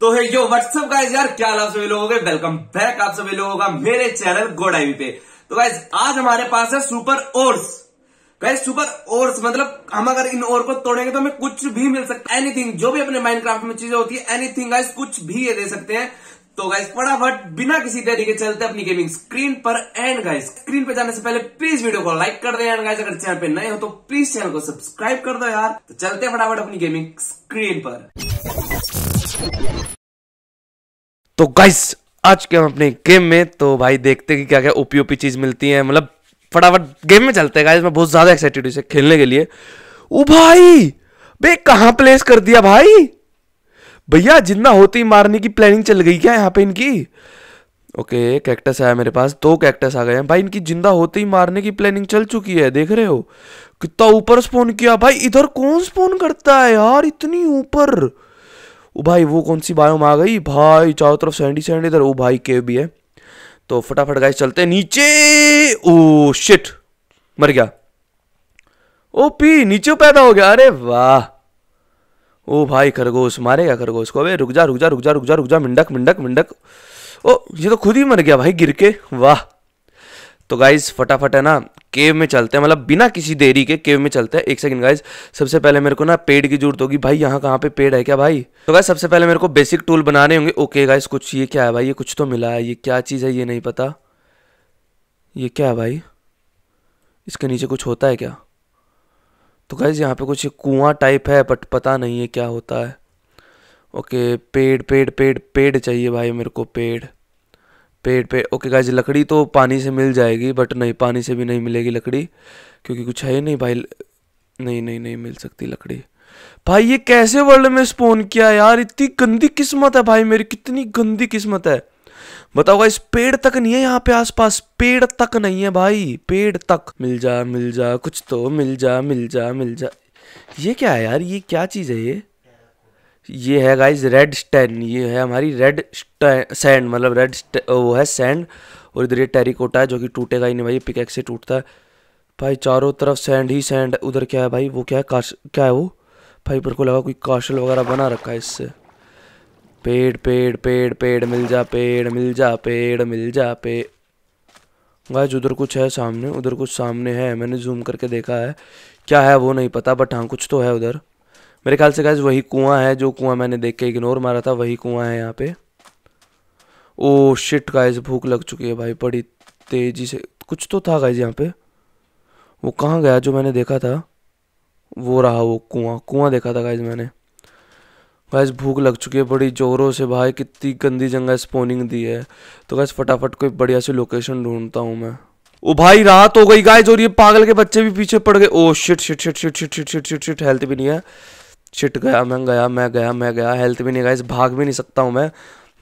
तो है जो व्हाट्सअप का यार क्या हाल आप सभी लोगों के वेलकम बैक आप सभी लोगों का मेरे चैनल गोडाइवी पे तो गाइज आज हमारे पास है super ores guys super ores मतलब हम अगर इन ओर को तोड़ेंगे तो हमें कुछ भी मिल सकता है एनीथिंग जो भी अपने माइनक्राफ्ट में चीजें होती है एनीथिंग गाइज कुछ भी ये दे सकते हैं तो गाइज फटाफट बिना किसी तरीके चलते अपनी गेमिंग स्क्रीन पर एंड गाइज स्क्रीन पर जाने से पहले प्लीज वीडियो को लाइक कर दे एंड गाइज अगर चैनल पे नए हो तो प्लीज चैनल को सब्सक्राइब कर दो यार तो चलते फटाफट अपनी गेमिंग स्क्रीन पर तो गाइस आज के हम अपने गेम में तो भाई देखते हैं कि क्या क्या ओपी ओपी चीज़ मिलती है मतलब फटाफट गेम में चलते हैं गाइस मैं बहुत ज़्यादा एक्साइटेड हूँ इसे खेलने के लिए ओ भाई बे कहां प्लेस कर दिया भाई भैया जिंदा होते ही मारने की प्लानिंग चल गई क्या यहाँ पे इनकी ओके कैक्टस आया मेरे पास दो कैक्टस आ गए हैं भाई इनकी जिंदा होते ही मारने की प्लानिंग चल चुकी है देख रहे हो कितना ऊपर स्पोन किया भाई इधर कौन स्पोन करता है यार इतनी ऊपर ओ भाई वो कौन सी बायोम आ गई भाई चारों तरफ सैंडी सैंडी इधर ओ भाई केव भी है तो फटाफट गाइस चलते नीचे ओ शिट मर गया ओ पी नीचे पैदा हो गया अरे वाह ओ भाई खरगोश मारेगा खरगोश को अबे रुक जा रुक जा रुक जा रुक जा रुक जा मिंडक मिंडक मिंडक ओ ये तो खुद ही मर गया भाई गिर के वाह तो गाइज फटाफट है ना केव में चलते हैं मतलब बिना किसी देरी के केव में चलते हैं एक सेकंड गाइज सबसे पहले मेरे को ना पेड़ की जरूरत होगी भाई यहाँ कहाँ पे पेड़ है क्या भाई तो गाइज सबसे पहले मेरे को बेसिक टूल बनाने होंगे ओके गाइज कुछ ये क्या है भाई ये कुछ तो मिला है ये क्या चीज़ है ये नहीं पता ये क्या है भाई इसके नीचे कुछ होता है क्या तो गाइज यहाँ पे कुछ कुआं टाइप है बट पता नहीं है क्या होता है ओके पेड़ पेड़ पेड़ पेड़ चाहिए भाई मेरे को पेड़ पेड़ पे ओके गाइज लकड़ी तो पानी से मिल जाएगी बट नहीं पानी से भी नहीं मिलेगी लकड़ी क्योंकि कुछ है ही नहीं भाई नहीं नहीं नहीं मिल सकती लकड़ी भाई ये कैसे वर्ल्ड में स्पोन किया यार इतनी गंदी किस्मत है भाई मेरी कितनी गंदी किस्मत है बताओ गाइस पेड़ तक नहीं है यहाँ पे आसपास पेड़ तक नहीं है भाई पेड़ तक मिल जा मिल जा कुछ तो मिल जा मिल जा मिल जा ये क्या है यार ये क्या चीज़ है ये ये है गाइज रेड स्टैन ये है हमारी रेड सैंड मतलब रेड वो है सैंड और इधर ये टेरिकोटा है जो कि टूटेगा ही नहीं भाई पिकैक से टूटता है भाई चारों तरफ सैंड ही सैंड उधर क्या है भाई वो क्या है काश क्या है वो भाई मेरे को लगा कोई काशल वगैरह बना रखा है इससे पेड़ पेड़ पेड़ पेड़ मिल जा पेड़ मिल जा पेड़ मिल जा पे गाइज उधर कुछ है सामने उधर कुछ सामने है मैंने जूम करके देखा है क्या है वो नहीं पता बट हाँ कुछ तो है उधर मेरे ख्याल से गैस वही कुआं है जो कुआं मैंने देख के इग्नोर मारा था वही कुआं है यहाँ पे ओ शिट गाइज भूख लग चुकी है भाई बड़ी तेजी से कुछ तो था गाइज यहाँ पे वो कहाँ गया जो मैंने देखा था वो रहा वो कुआं कुआं देखा था गाइज मैंने गैस भूख लग चुकी है बड़ी जोरों से भाई कितनी गंदी जगह स्पोनिंग दी है तो गैस फटाफट कोई बढ़िया सी लोकेशन ढूंढता हूँ मैं ओ भाई रात हो गई गाइज और ये पागल के बच्चे भी पीछे पड़ गए oh shit shit shit shit shit shit shit shit shit health भी नहीं है चिट गया मैं गया मैं गया मैं गया हेल्थ भी नहीं गाइस भाग भी नहीं सकता हूँ मैं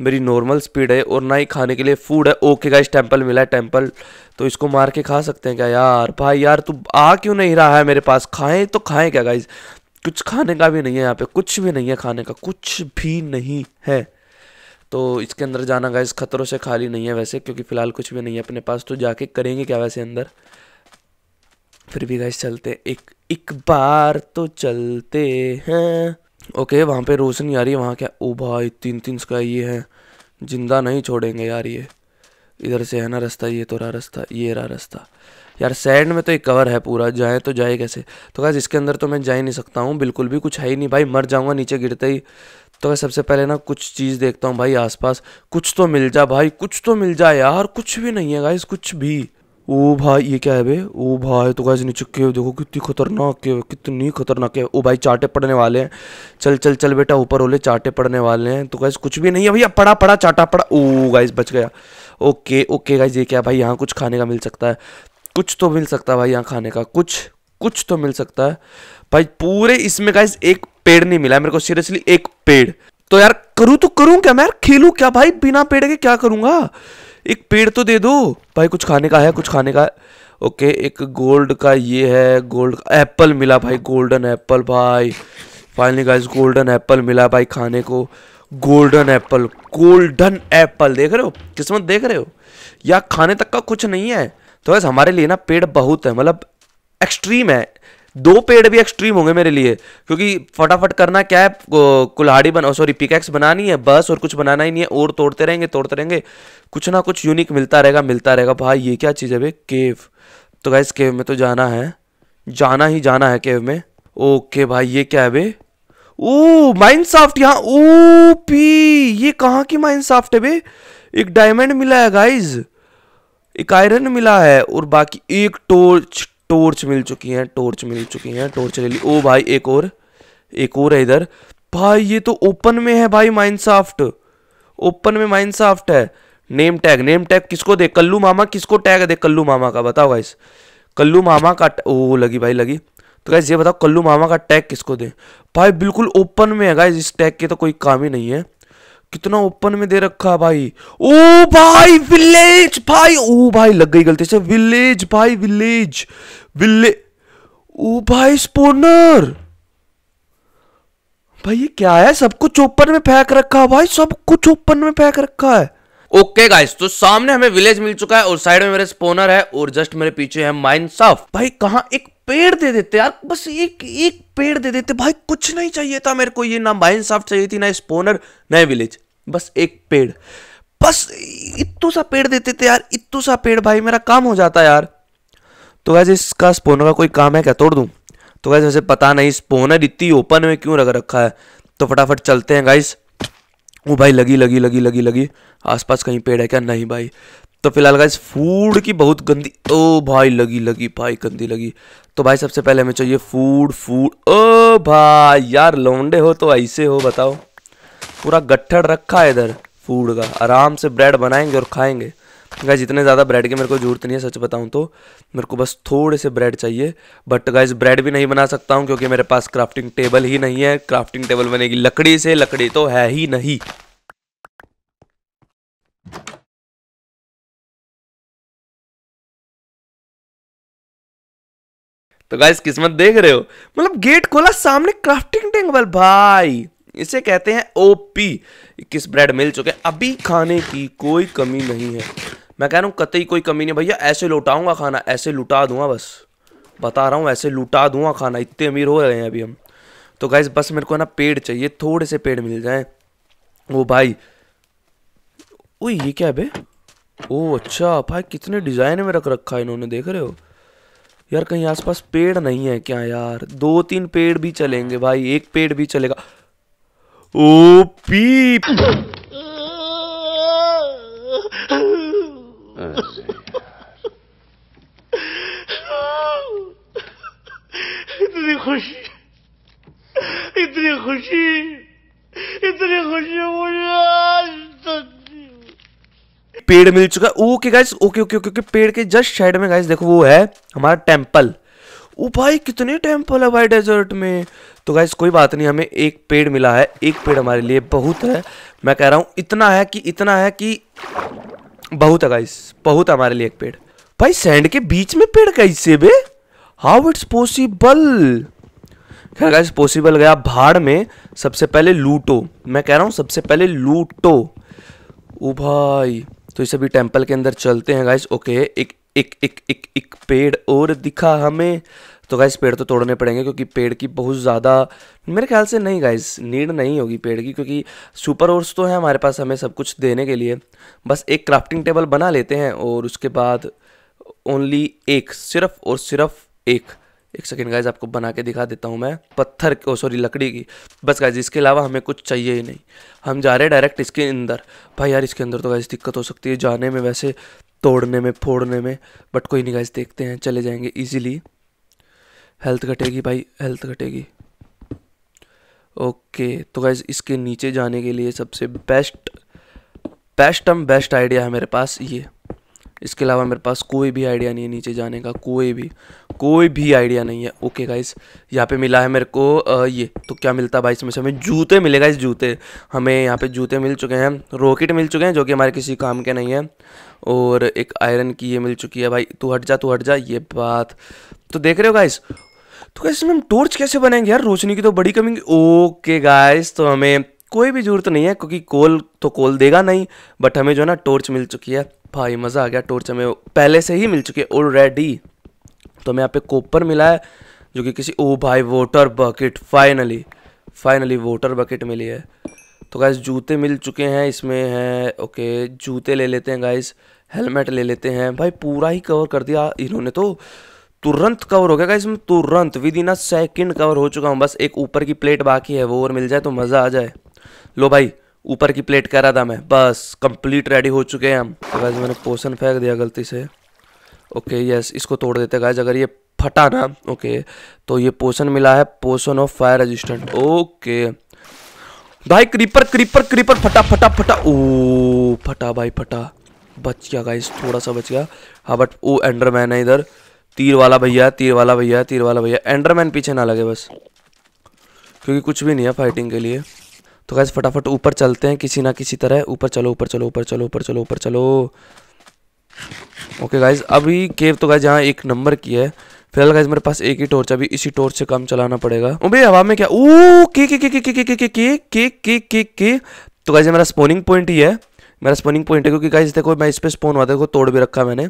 मेरी नॉर्मल स्पीड है और ना ही खाने के लिए फूड है ओके गाइस टेम्पल मिला है टेम्पल तो इसको मार के खा सकते हैं क्या यार भाई यार तू आ क्यों नहीं रहा है मेरे पास खाएं तो खाएं क्या गाइस कुछ खाने का भी नहीं है यहाँ पे कुछ भी नहीं है खाने का कुछ भी नहीं है तो इसके अंदर जाना गाइस खतरों से खाली नहीं है वैसे क्योंकि फ़िलहाल कुछ भी नहीं है अपने पास तो जाके करेंगे क्या वैसे अंदर फिर भी गाइस चलते एक एक बार तो चलते हैं ओके वहाँ पे रोशनी आ रही है वहाँ क्या ओ भाई तीन तीन का ये है जिंदा नहीं छोड़ेंगे यार ये इधर से है ना रास्ता ये तो रहा रास्ता ये रहा रास्ता यार सैंड में तो एक कवर है पूरा जाए तो जाए कैसे तो गाइस इसके अंदर तो मैं जा ही नहीं सकता हूँ बिल्कुल भी कुछ है ही नहीं भाई मर जाऊँगा नीचे गिरते ही तो मैं सबसे पहले ना कुछ चीज़ देखता हूँ भाई आसपास कुछ तो मिल जा भाई कुछ तो मिल जा यार कुछ भी नहीं है गाइस कुछ भी ओ भाई ये क्या है बे ओ भाई तो गाइस नीचे के देखो कितनी खतरनाक है कितनी खतरनाक है ओ भाई चाटे पड़ने वाले हैं चल चल चल बेटा ऊपर ओले चाटे पड़ने वाले हैं तो गाइस कुछ भी नहीं है भैया पड़ा पड़ा चाटा पड़ा ओ गाइस बच गया ओके ओके गाइस ये क्या भाई यहाँ कुछ खाने का मिल सकता है कुछ तो मिल सकता है भाई यहाँ खाने का कुछ कुछ तो मिल सकता है भाई पूरे इसमें गाइस एक पेड़ नहीं मिला मेरे को सीरियसली एक पेड़ तो यार करूँ तो करूँ क्या मैं यार खेलूँ क्या भाई बिना पेड़ के क्या करूँगा एक पेड़ तो दे दो भाई कुछ खाने का है कुछ खाने का है ओके एक गोल्ड का ये है गोल्ड एप्पल मिला भाई गोल्डन एप्पल भाई फाइनली गाइस गोल्डन एप्पल मिला भाई खाने को गोल्डन एप्पल गोल्डन एप्पल देख रहे हो किस्मत देख रहे हो या खाने तक का कुछ नहीं है तो बस हमारे लिए ना पेड़ बहुत है मतलब एक्सट्रीम है दो पेड़ भी एक्सट्रीम होंगे मेरे लिए क्योंकि फटाफट करना क्या है कुल्हाड़ी बना सॉरी पिकैक्स बनानी है बस और कुछ बनाना ही नहीं है और तोड़ते रहेंगे तोड़ते रहेंगे कुछ ना कुछ यूनिक मिलता रहेगा मिलता रहेगा भाई ये क्या चीज़ है भाई केव तो गाइस केव में तो जाना है जाना ही जाना है केव में ओके भाई ये क्या है बे ओ साफ्ट यहाँ ओ पी ये कहाँ की माइंड साफ्ट है बे एक डायमंड मिला है गाइज एक आयरन मिला है और बाकी एक टोर्च टॉर्च मिल चुकी हैं टॉर्च मिल चुकी हैं टॉर्च ले ली ओ भाई एक और एक और है इधर भाई ये तो ओपन में है भाई माइनसाफ्ट ओपन में माइनसाफ्ट है नेम टैग नेम टैग किसको दे कल्लू मामा किसको टैग दे कल्लू मामा का बताओ गाइस कल्लू मामा का ओ लगी भाई लगी तो गाइस ये बताओ कल्लू मामा का टैग किसको दे भाई बिल्कुल ओपन में है गाइस इस टैग के तो कोई काम ही नहीं है कितना ओपन में दे रखा है भाई ओ भाई विलेज भाई ओ भाई लग गई गलती से विलेज भाई विलेज विले ओ भाई स्पोनर भाई ये क्या है सब कुछ ओपन में फेंक रखा है भाई सब कुछ ओपन में फेंक रखा है ओके गाइस तो सामने हमें विलेज मिल चुका है और साइड में मेरे स्पोनर है और जस्ट मेरे पीछे है माइन साफ भाई कहा एक पेड़ दे देते यार बस एक एक पेड़ दे देते भाई कुछ नहीं चाहिए था मेरे को ये ना माइन साफ चाहिए थी ना स्पोनर ना विलेज बस एक पेड़ बस इतो सा पेड़ देते थे यार इतो सा पेड़ भाई मेरा काम हो जाता यार तो वैसे इसका स्पोनर का कोई काम है क्या तोड़ दूं तो वैसे वैसे पता नहीं स्पोनर इतनी ओपन में क्यों रख रखा है तो फटाफट चलते हैं गाइस वो भाई लगी लगी लगी लगी लगी आसपास कहीं पेड़ है क्या नहीं भाई तो फिलहाल का फूड की बहुत गंदी ओ भाई लगी लगी भाई गंदी लगी तो भाई सबसे पहले हमें चाहिए फूड फूड ओ भाई यार लौंडे हो तो ऐसे हो बताओ पूरा गट्ठर रखा है इधर फूड का आराम से ब्रेड बनाएंगे और खाएंगे गाइज इतने ज़्यादा ब्रेड की मेरे को जरूरत नहीं है सच बताऊँ तो मेरे को बस थोड़े से ब्रेड चाहिए बट गाइज ब्रेड भी नहीं बना सकता हूँ क्योंकि मेरे पास क्राफ्टिंग टेबल ही नहीं है क्राफ्टिंग टेबल बनेगी लकड़ी से लकड़ी तो है ही नहीं तो गाइस किस्मत देख रहे हो मतलब गेट खोला सामने क्राफ्टिंग टेबल भाई इसे कहते हैं ओपी किस ब्रेड मिल चुके अभी खाने की कोई कमी नहीं है मैं कह रहा हूँ कतई कोई कमी नहीं भैया ऐसे लुटाऊंगा खाना ऐसे लुटा दूंगा बस बता रहा हूँ ऐसे लुटा दूंगा खाना इतने अमीर हो रहे हैं अभी हम तो गाइज बस मेरे को ना पेड़ चाहिए थोड़े से पेड़ मिल जाए वो भाई ओ ये क्या बे ओ अच्छा भाई कितने डिज़ाइन में रख रखा है इन्होंने देख रहे हो यार कहीं आसपास पेड़ नहीं है क्या यार दो तीन पेड़ भी चलेंगे भाई एक पेड़ भी चलेगा ओ पी इतनी खुशी इतनी खुशी इतनी खुशी मुझे आज तक पेड़ मिल चुका okay guys okay okay okay पेड़ के जस्ट साइड में गाइस देखो वो है हमारा टेंपल ओ भाई कितने टेंपल है भाई डेजर्ट में तो गाइस कोई बात नहीं हमें एक पेड़ मिला है एक पेड़ हमारे लिए बहुत है मैं कह रहा हूँ इतना है कि इतना है कि बहुत है गाइस बहुत हमारे लिए एक पेड़ भाई सैंड के बीच में पेड़ कैसे बे हाउ इट्स पॉसिबल खैर गाइस पॉसिबल गया भाड़ में सबसे पहले लूटो मैं कह रहा हूँ सबसे पहले लूटो ओ भाई तो इस अभी टेम्पल के अंदर चलते हैं गाइस ओके एक एक एक एक एक पेड़ और दिखा हमें तो गाइस पेड़ तो तोड़ने पड़ेंगे क्योंकि पेड़ की बहुत ज़्यादा मेरे ख्याल से नहीं गाइस नीड नहीं होगी पेड़ की क्योंकि सुपर ओर्स तो है हमारे पास हमें सब कुछ देने के लिए बस एक क्राफ्टिंग टेबल बना लेते हैं और उसके बाद ओनली एक सिर्फ और सिर्फ एक एक सेकेंड गाइज आपको बना के दिखा देता हूँ मैं पत्थर ओ सॉरी लकड़ी की बस गाइज इसके अलावा हमें कुछ चाहिए ही नहीं हम जा रहे हैं डायरेक्ट इसके अंदर भाई यार इसके अंदर तो गाइज दिक्कत हो सकती है जाने में वैसे तोड़ने में फोड़ने में बट कोई नहीं गाइज देखते हैं चले जाएंगे ईजिली हेल्थ घटेगी भाई हेल्थ घटेगी ओके तो गाइज इसके नीचे जाने के लिए सबसे बेस्ट बेस्ट हम बेस्ट आइडिया है मेरे पास ये इसके अलावा मेरे पास कोई भी आइडिया नहीं है नीचे जाने का कोई भी कोई भी आइडिया नहीं है ओके गाइस यहाँ पे मिला है मेरे को आ, ये तो क्या मिलता है इसमें से हमें जूते मिलेगा इस जूते हमें यहाँ पे जूते मिल चुके हैं रॉकेट मिल चुके हैं जो कि हमारे किसी काम के नहीं है और एक आयरन की ये मिल चुकी है भाई तू हट जा तू हट जा ये बात तो देख रहे हो गाइस तो गाइस हम टॉर्च कैसे बनाएंगे यार रोशनी की तो बड़ी कमी ओके गाइस तो हमें कोई भी ज़रूरत नहीं है क्योंकि कोल तो कोल देगा नहीं बट हमें जो है ना टॉर्च मिल चुकी है भाई मज़ा आ गया टॉर्च हमें पहले से ही मिल चुकी है ऑलरेडी तो हमें यहाँ पे कोपर मिला है जो कि किसी ओ भाई water bucket finally finally water bucket मिली है तो गाइस जूते मिल चुके हैं इसमें हैं ओके जूते ले लेते हैं गाइस हेलमेट ले लेते हैं भाई पूरा ही कवर कर दिया इन्होंने तो तुरंत कवर हो गया गाइस तुरंत within a second cover हो चुका हूँ बस एक ऊपर की प्लेट बाकी है वो और मिल जाए तो मज़ा आ जाए लो भाई ऊपर की प्लेट कह रहा था मैं बस कंप्लीट रेडी हो चुके हैं हम तो गाइज मैंने पोषण फेंक दिया गलती से ओके यस इसको तोड़ देते गाइज अगर ये फटा ना ओके तो ये पोषण मिला है potion of fire resistant okay भाई क्रीपर क्रीपर क्रीपर फटा फटा फटा ओ फटा भाई फटा बच गया गाइस थोड़ा सा बच गया हाँ बट ओ एंडरमैन है इधर तीर वाला भैया तीर वाला भैया तीर वाला भैया एंडरमैन पीछे ना लगे बस क्योंकि कुछ भी नहीं है फाइटिंग के लिए तो गैस फटाफट ऊपर चलते हैं किसी ना किसी तरह ऊपर चलो ऊपर चलो ऊपर चलो ऊपर चलो ऊपर चलो ओके गाइज अभी केव तो गाइज यहाँ एक नंबर की है फिलहाल गाइज मेरे पास एक ही टॉर्च अभी इसी टॉर्च से काम चलाना पड़ेगा भाई हवा में क्या ओ के के के के के के के के के के के के के तो गाइज मेरा स्पोनिंग पॉइंट ही है मेरा स्पोनिंग पॉइंट है क्योंकि गाइज देखो मैं इस पर स्पोन हुआ था देखो तोड़ भी रखा मैंने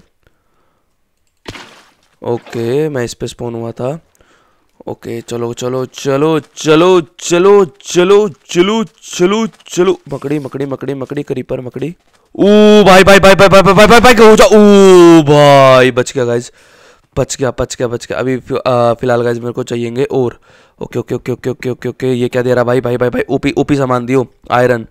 ओके मैं इस पर स्पोन हुआ था ओके चलो चलो चलो चलो चलो चलो चलो चलो चलो मकड़ी मकड़ी मकड़ी मकड़ी करीपर मकड़ी ओ भाई भाई भाई भाई भाई भाई भाई भाई भाई जा भाई बच गया गाइज बच गया बच गया बच गया अभी फिलहाल गाइज मेरे को चाहिएंगे और okay okay okay okay okay okay okay ये क्या दे रहा भाई भाई भाई भाई ओपी ओपी सामान दियो iron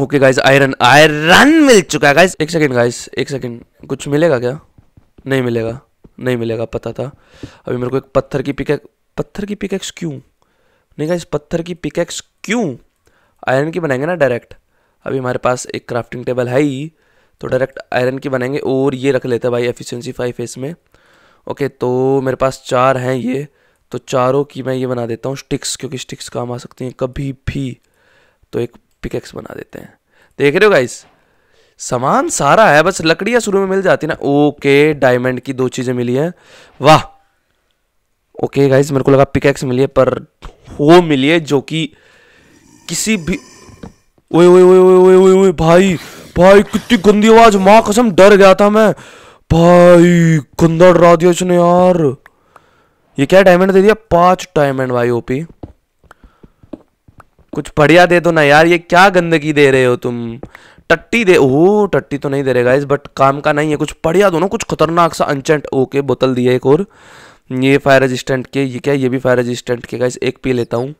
okay guys iron iron मिल चुका है गाइज एक सेकेंड गाइज एक सेकेंड कुछ मिलेगा क्या नहीं मिलेगा नहीं मिलेगा पता था अभी मेरे को एक पत्थर की पिकैक्स पत्थर की पिकैक्स क्यों नहीं गाइज पत्थर की पिकैक्स क्यों आयरन की बनाएंगे ना डायरेक्ट अभी हमारे पास एक क्राफ्टिंग टेबल है ही तो डायरेक्ट आयरन की बनाएंगे और ये रख लेते हैं भाई एफिशेंसी फाइव फेस में ओके तो मेरे पास चार हैं ये तो चारों की मैं ये बना देता हूँ स्टिक्स क्योंकि स्टिक्स काम आ सकती हैं कभी भी तो एक पिकेक्स बना देते हैं देख रहे हो गाइस सामान सारा है बस लकड़ियाँ शुरू में मिल जाती ना ओके डायमंड की दो चीज़ें मिली है वाह ओके गाइस मेरे को लगा पिकेक्स मिली है पर वो मिली है जो कि किसी भी ओए ओए ओए ओए ओए ओए भाई भाई कितनी गंदी आवाज माँ कसम डर गया था मैं भाई गंदा डरा दिया इसने यार ये क्या डायमंड दे दिया पांच डायमंड भाई ओपी कुछ बढ़िया दे दो ना यार ये क्या गंदगी दे रहे हो तुम टट्टी दे ओ टट्टी तो नहीं दे रहे गाइस बट काम का नहीं है कुछ बढ़िया दो ना कुछ खतरनाक सा अनचेंट ओके बोतल दी है एक और ये फायर रेजिस्टेंट के ये क्या ये भी फायर रेजिस्टेंट के गाइस एक पी लेता हूँ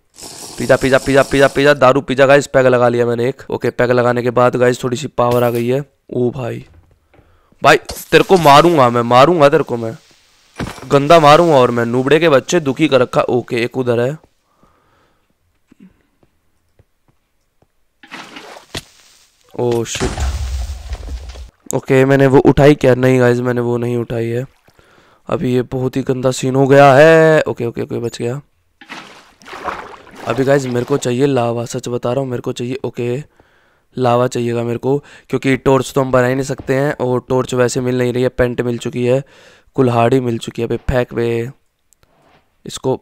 pizza pizza pizza pizza pizza दारू पिज़्ज़ा गाइस पैग लगा लिया मैंने एक ओके पैग लगाने के बाद गाइस थोड़ी सी पावर आ गई है ओ भाई भाई तेरे को मारूंगा मैं मारूंगा तेरे को मैं गंदा मारूंगा और मैं नूबड़े के बच्चे दुखी कर रखा ओके एक उधर है ओ शिट ओके मैंने वो उठाई क्या नहीं गाइज मैंने वो नहीं उठाई है अभी ये बहुत ही गंदा सीन हो गया है ओके ओके ओके बच गया अभी गाइज मेरे को चाहिए लावा सच बता रहा हूँ मेरे को चाहिए ओके लावा चाहिएगा मेरे को क्योंकि टॉर्च तो हम बना ही नहीं सकते हैं और टॉर्च वैसे मिल नहीं रही है पेंट मिल चुकी है कुल्हाड़ी मिल चुकी है अभी फेंक वे इसको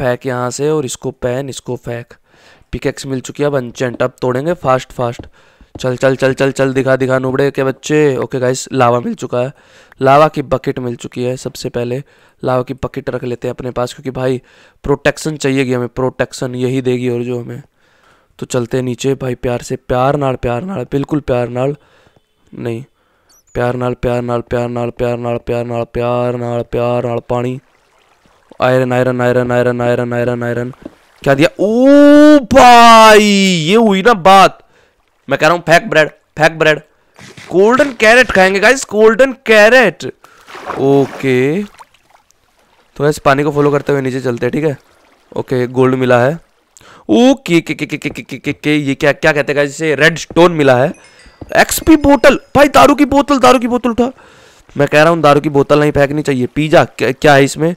फेंक यहाँ से और इसको पैन इसको फेंक पिकेक्स मिल चुकी है अब अनचेंट अब तोड़ेंगे फास्ट फास्ट चल चल चल चल चल दिखा दिखा नुबड़े के बच्चे ओके गाइस लावा मिल चुका है लावा की बकेट मिल चुकी है सबसे पहले लावा की बकेट रख लेते हैं अपने पास क्योंकि भाई प्रोटेक्शन चाहिएगी हमें प्रोटेक्शन यही देगी और जो हमें तो चलते नीचे भाई प्यार से प्यार नाल प्यार नाल बिल्कुल प्यार नाल नहीं प्यार नाल प्यार नाल प्यार नाल प्यार नाल प्यार नाल प्यार नाल प्यार नाल पानी iron iron iron iron iron iron iron क्या दिया ओ भाई ये हुई ना बात मैं कह रहा हूं फैक ब्रेड फैक ब्रेड गोल्डन कैरेट खाएंगे गाइस गोल्डन कैरेट ओके तो इस पानी को फॉलो करते हुए नीचे चलते हैं ठीक है ओके गोल्ड मिला है ओके के के के के के के के के ये क्या क्या कहते हैं गाइस इसे रेड स्टोन मिला है एक्सपी बोतल भाई दारू की बोतल दारू की बोतल उठा मैं कह रहा हूँ दारू की बोतल नहीं फेंकनी चाहिए पिज़्ज़ा क्या है इसमें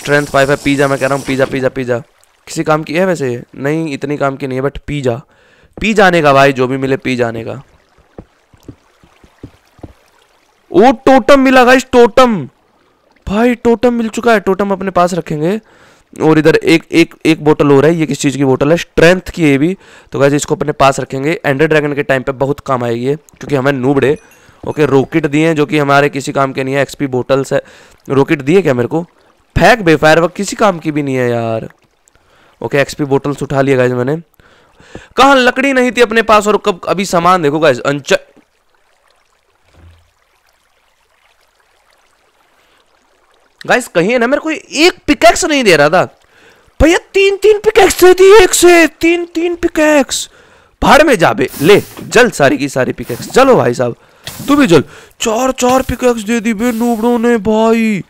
स्ट्रेंथ फाइव है पिज़्ज़ा मैं कह रहा हूँ पिज़्ज़ा पिज़्ज़ा पिज़्ज़ा किसी काम की है वैसे नहीं इतनी काम की नहीं है बट पिज़्ज़ा पी जाने का भाई जो भी मिले पी जाने का ओ टोटम मिला गाइस टोटम भाई टोटम मिल चुका है टोटम अपने पास रखेंगे और इधर एक एक एक बोतल हो रहा है ये किस चीज़ की बोतल है स्ट्रेंथ की है भी तो गाइस इसको अपने पास रखेंगे एंडर ड्रैगन के टाइम पे बहुत काम आएगी है क्योंकि हमें नूबड़े ओके रॉकेट दिए हैं जो कि हमारे किसी काम के नहीं है एक्सपी बोटल्स है रॉकेट दिए क्या मेरे को फेंक बेफायर वक्त किसी काम की भी नहीं है यार ओके एक्सपी बोटल्स उठा लिया गाइज मैंने कहा लकड़ी नहीं थी अपने पास और कब अभी सामान देखो गाइस अंच गाइस कहीं है ना मेरे को एक पिकैक्स नहीं दे रहा था भैया तीन तीन पिकैक्स दे दी एक से तीन तीन पिकैक्स भाड़ में जाबे ले जल सारी की सारी पिकैक्स चलो भाई साहब तू भी जल चार चार पिकैक्स दे दी बे नूबड़ो ने भाई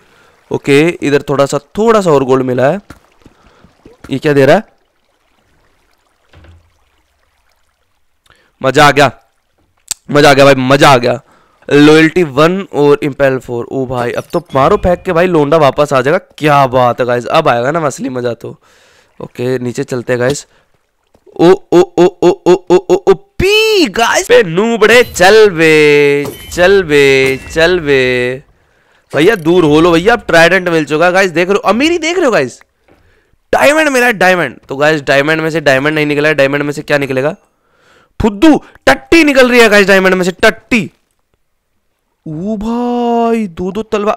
ओके इधर थोड़ा सा थोड़ा सा और गोल्ड मिला है ये क्या दे रहा है मजा आ गया मजा आ गया भाई मजा आ गया लॉयल्टी वन और इम्पेल फोर ओ भाई अब तो मारो फेंक के भाई लोंडा वापस आ जाएगा क्या बात है गाइस अब आएगा ना असली मजा तो ओके नीचे चलते हैं गाइस ओ ओ ओ ओ ओ ओ ओ ओ पी गाइस पे नूबड़े चल बे चल बे चल बे भैया दूर हो लो भैया अब ट्राइडेंट मिल चुका गाइस देख रहे हो अमीरी देख रहे हो गाइस डायमंड मिला डायमंड तो गाइस डायमंड में से डायमंड नहीं निकला डायमंड में से क्या निकलेगा फुद्दू टट्टी निकल रही है गाइस डायमंड में से टट्टी ओ भाई दो दो तलवा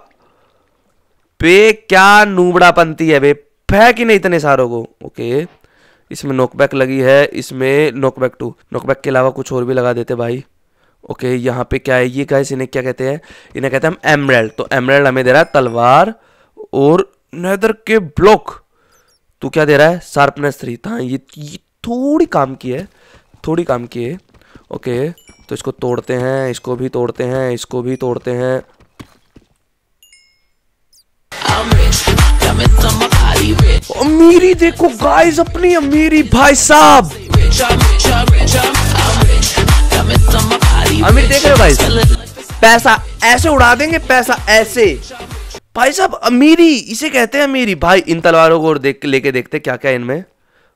पे क्या नूबड़ा पंती है बे फेंक ही नहीं इतने सारों को ओके इसमें नोकबैक लगी है इसमें नोकबैक टू नोकबैक के अलावा कुछ और भी लगा देते भाई ओके यहाँ पे क्या है ये गाइस इन्हें क्या कहते हैं इन्हें कहते हैं हम एमरेल्ड तो एमरेल्ड हमें दे रहा है तलवार और नैदर के ब्लॉक तू क्या दे रहा है शार्पनेस थ्री था ये, ये थोड़ी काम की है थोड़ी काम की है ओके तो इसको तोड़ते हैं इसको भी तोड़ते हैं इसको भी तोड़ते हैं अमीरी देखो गाइस अपनी अमीरी भाई साहब अमीर देख रहे हो गाइस पैसा ऐसे उड़ा देंगे पैसा ऐसे भाई साहब अमीरी इसे कहते हैं अमीरी भाई इन तलवारों को देख लेके देखते क्या क्या इनमें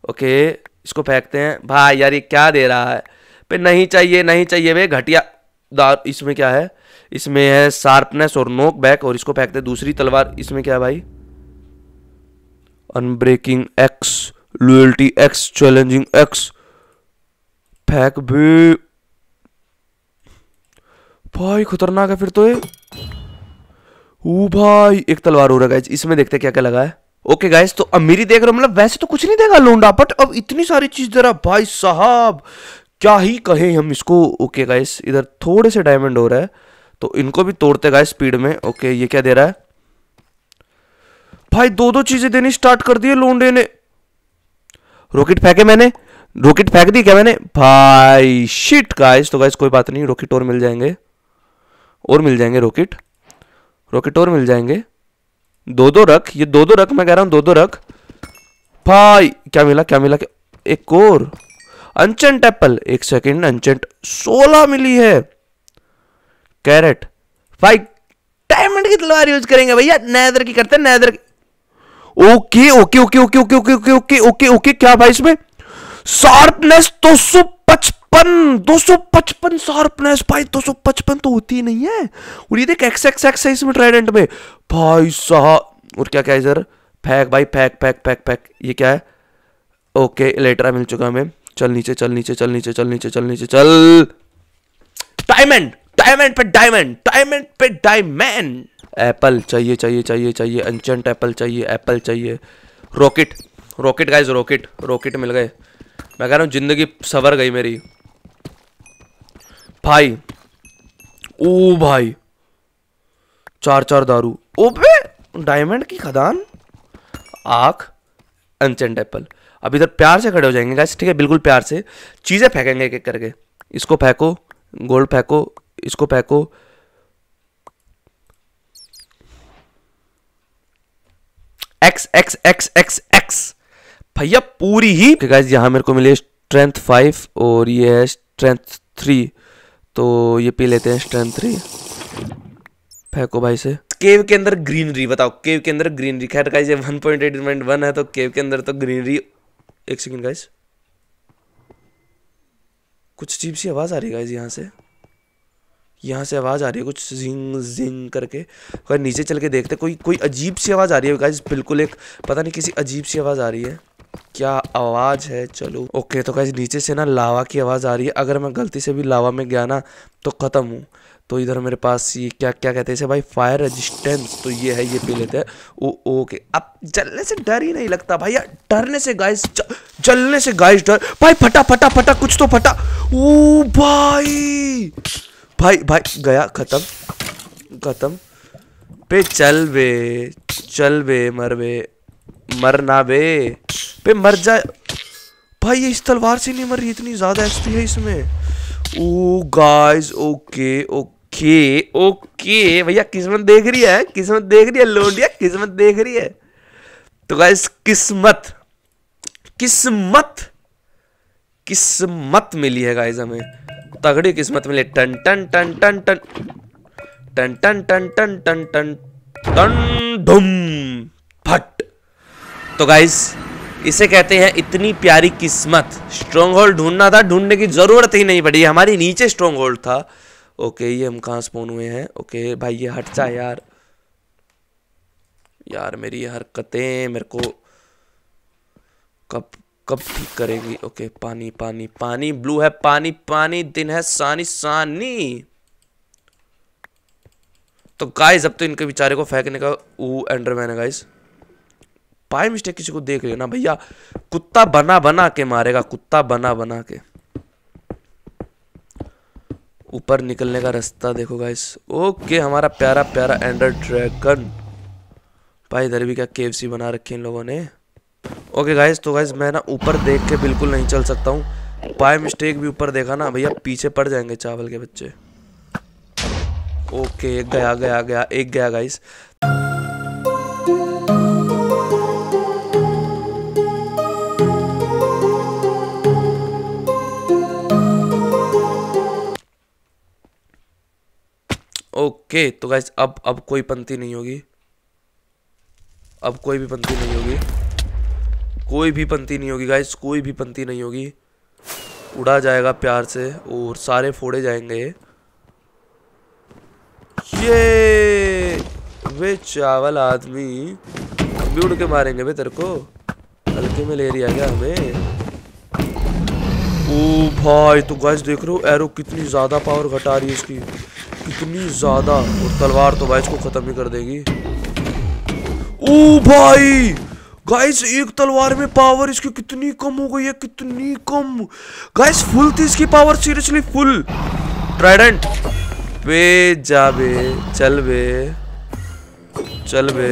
ओके इसको फेंकते हैं भाई यार ये क्या दे रहा है पे नहीं चाहिए नहीं चाहिए भाई घटिया दार इसमें क्या है इसमें है शार्पनेस और नोक बैक और इसको फेंकते हैं दूसरी तलवार इसमें क्या है भाई unbreaking X loyalty X challenging X फेंक भी भाई खतरनाक है फिर तो ये ओ भाई एक तलवार हो रहा है इसमें देखते क्या क्या लगा है ओके गाइस तो अमीरी देख रहे हो मतलब वैसे तो कुछ नहीं देगा लोंडा बट अब इतनी सारी चीज़ दे रहा भाई साहब क्या ही कहें हम इसको ओके गाइस इधर थोड़े से डायमंड हो रहा है तो इनको भी तोड़ते गाइस स्पीड में ओके ये क्या दे रहा है भाई दो दो चीज़ें देनी स्टार्ट कर दिए लोंडे ने रॉकेट फेंके मैंने रॉकेट फेंक दी क्या मैंने भाई शिट गाइस तो गाइस कोई बात नहीं रॉकेट और मिल जाएंगे और मिल जाएंगे रॉकेट रॉकेट और मिल जाएंगे दो दो रख ये दो दो रख मैं कह रहा हूं दो दो रख भाई क्या मिला क्या मिला एक कोर अनचेंट एप्पल एक सेकेंड अनचेंट सोलह मिली है कैरेट भाई डायमंड की तलवार यूज करेंगे भैया नैदर की करते हैं नैदर की okay okay okay okay okay okay okay okay okay क्या भाई इसमें शार्पनेस दो सौ पचपन पचपन दो सौ पचपन शार्पनेस भाई दो सौ पचपन तो होती ही नहीं है और ये देख एक्स एक्स एक्स है इसमें ट्राइडेंट में भाई साह और क्या क्या है सर फैक भाई फैक फैक फैक फैक ये क्या है ओके इलेक्ट्रा मिल चुका हमें चल नीचे चल नीचे चल नीचे चल नीचे चल नीचे चल डायमंड डायमंड पे डायमंड डायमंड पे डायमंड एप्पल चाहिए चाहिए चाहिए चाहिए एंशंट एप्पल चाहिए एप्पल चाहिए rocket rocket guys rocket rocket मिल गए मैं कह रहा हूँ जिंदगी सवर गई मेरी भाई ओ भाई चार चार दारू ओबे डायमंड की खदान आख अनचेंट एप्पल अब इधर प्यार से खड़े हो जाएंगे गाइस ठीक है बिल्कुल प्यार से चीज़ें फेंकेंगे एक एक करके इसको फेंको गोल्ड फेंको इसको फेंको X X X X X भैया पूरी ही गाइस यहाँ मेरे को मिले स्ट्रेंथ फाइव और ये है स्ट्रेंथ थ्री तो ये पी लेते हैं स्ट्रेंथ थ्री फेंको भाई से केव के अंदर ग्रीनरी बताओ केव के अंदर ग्रीनरी खैर गाइस ये one point eight point one है तो केव के अंदर तो ग्रीनरी एक सेकेंड गाइज कुछ अजीब सी आवाज़ आ रही है गाइस यहाँ से यहाँ से आवाज़ आ रही है कुछ जिंग जिंग करके नीचे चल के देखते कोई कोई अजीब सी आवाज़ आ रही है गाइज बिल्कुल एक पता नहीं किसी अजीब सी आवाज़ आ रही है क्या आवाज़ है चलो ओके तो कैसे नीचे से ना लावा की आवाज़ आ रही है अगर मैं गलती से भी लावा में गया ना तो ख़त्म हूँ तो इधर मेरे पास ये क्या क्या कहते हैं इसे भाई फायर रेजिस्टेंस तो ये है ये पी लेते हैं ओ ओके अब जलने से डर ही नहीं लगता भाई डरने से गाइस जलने से गाइस डर भाई फटा फटा फटा कुछ तो फटा ओ भाई भाई भाई गया ख़त्म ख़त्म पे चल वे चल वे मर वे मरना बे पे मर जा भाई ये इस तलवार से नहीं मर रही इतनी ज़्यादा एचपी है इसमें ओ गाइस ओके ओके ओके भैया किस्मत देख रही है किस्मत देख रही है लोडिया किस्मत देख रही है तो गाइस किस्मत किस्मत किस्मत मिली है गाइस हमें तगड़ी किस्मत मिली टन टन टन टन टन टन टन टन टन टन टन टन तो गाइस इसे कहते हैं इतनी प्यारी किस्मत स्ट्रॉन्ग होल्ड ढूंढना था ढूंढने की ज़रूरत ही नहीं पड़ी हमारी नीचे स्ट्रॉन्ग होल्ड था ओके ये हम कहाँ स्पोन हुए हैं ओके भाई ये हट जा यार यार मेरी हरकतें मेरे को कब कब ठीक करेगी ओके पानी पानी पानी ब्लू है पानी पानी दिन है सानी सानी तो गाइस अब तो इनके बेचारे को फेंकने का ऊ एंडरमैन है गाइस बाई मिस्टेक किसी को देख लेना भैया कुत्ता बना बना के मारेगा कुत्ता बना बना के ऊपर निकलने का रास्ता देखो गाइस ओके हमारा प्यारा प्यारा एंडर ड्रैगन भाई इधर भी क्या केव सी बना रखी इन लोगों ने ओके गाइस तो गाइस मैं ना ऊपर देख के बिल्कुल नहीं चल सकता हूँ बाय मिस्टेक भी ऊपर देखा ना भैया पीछे पड़ जाएंगे चावल के बच्चे ओके एक गया गया गया एक गया गाइस ओके तो गैस अब अब कोई पंक्ति नहीं होगी अब कोई भी पंक्ति नहीं होगी कोई भी पंक्ति नहीं होगी गाइस कोई भी पंक्ति नहीं होगी उड़ा जाएगा प्यार से और सारे फोड़े जाएंगे ये वे चावल आदमी भी उड़ के मारेंगे भाई तेरे को हल्के में ले रही है क्या हमें ओ भाई तो गैस देख रहे हो एरो कितनी ज़्यादा पावर घटा रही है इसकी कितनी ज़्यादा और तलवार तो भाई इसको ख़त्म ही कर देगी ओ भाई गाइस एक तलवार में पावर इसकी कितनी कम हो गई है कितनी कम गाइस फुल थी इसकी पावर सीरियसली फुल ट्राइडेंट बे जा बे चल बे चल बे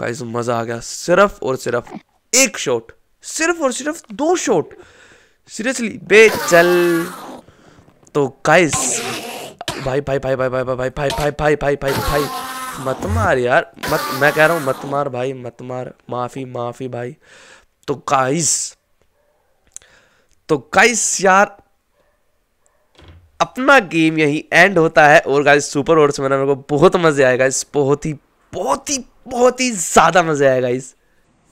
गाइस मज़ा आ गया सिर्फ और सिर्फ एक शॉट सिर्फ और सिर्फ दो शॉट सीरियसली बे चल तो गाइस भाई भाई भाई भाई भाई भाई भाई भाई भाई भाई भाई भाई मत मार यार मत मैं कह रहा हूँ मत मार भाई मत मार माफ़ी माफ़ी भाई तो गाइस तो गाइस यार अपना गेम यही एंड होता है और गाइस सुपर ओवर्स में मेरे को बहुत मज़े आए गाइस बहुत ही बहुत ही बहुत ही ज्यादा मजा आएगा इस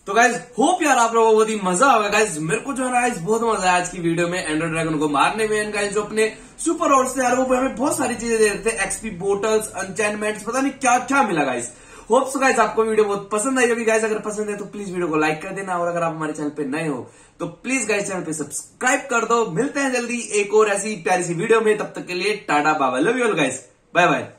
तो गाइज होप यार आप लोगों को बहुत ही मजा आएगा गाइज मेरे को जो है ना बहुत मजा आया आज की वीडियो में एंड्रॉइड ड्रैगन को मारने में एंड गाइज जो अपने सुपर और से यार वो हमें बहुत सारी चीजें दे रहे थे एक्सपी बोटल्स अनचैनमेंट्स पता नहीं क्या क्या मिला गाइज होप सो गाइज आपको वीडियो बहुत पसंद आई होगी गाइज अगर पसंद है तो प्लीज वीडियो को लाइक कर देना और अगर आप हमारे चैनल पे नए हो तो प्लीज गाइज चैनल पे सब्सक्राइब कर दो मिलते हैं जल्दी एक और ऐसी प्यारी सी वीडियो में तब तक के लिए टाटा बाबा love you all guys bye bye